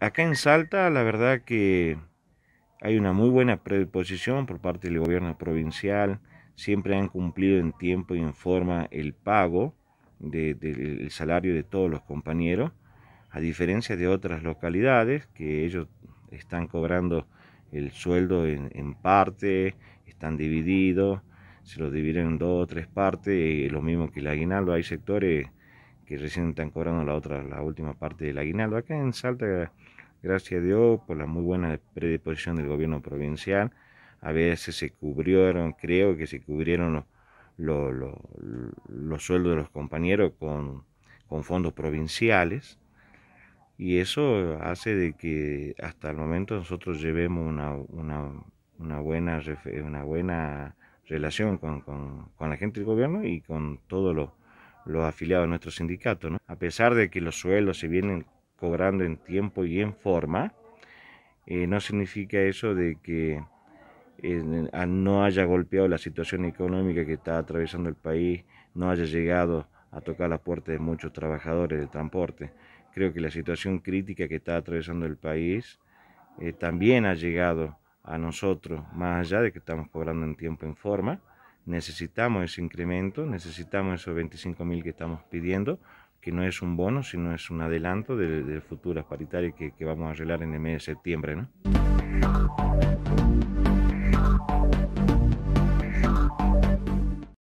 acá en Salta, la verdad que hay una muy buena predisposición por parte del gobierno provincial. Siempre han cumplido en tiempo y en forma el pago del salario de todos los compañeros, a diferencia de otras localidades que ellos están cobrando el sueldo en, parte, están divididos, se lo dividen en dos o tres partes, lo mismo que el aguinaldo, hay sectores que recién están cobrando la otra, la última parte del aguinaldo. Acá en Salta, gracias a Dios, por la muy buena predisposición del gobierno provincial, a veces se cubrieron, creo que se cubrieron los, los, sueldos de los compañeros con, con fondos provinciales. Y eso hace de que hasta el momento nosotros llevemos una, buena, una buena relación con la gente del gobierno y con todos los los afiliados a nuestro sindicato. A pesar de que los sueldos se vienen cobrando en tiempo y en forma, eh, no significa eso de que no haya golpeado la situación económica que está atravesando el país, no haya llegado a tocar las puertas de muchos trabajadores de transporte. Creo que la situación crítica que está atravesando el país eh, también ha llegado a nosotros, más allá de que estamos cobrando en tiempo y en forma, necesitamos ese incremento, necesitamos esos 25.000 que estamos pidiendo, que no es un bono, sino es un adelanto de, de futuras paritarias que, que, vamos a arreglar en el mes de septiembre. ¿no?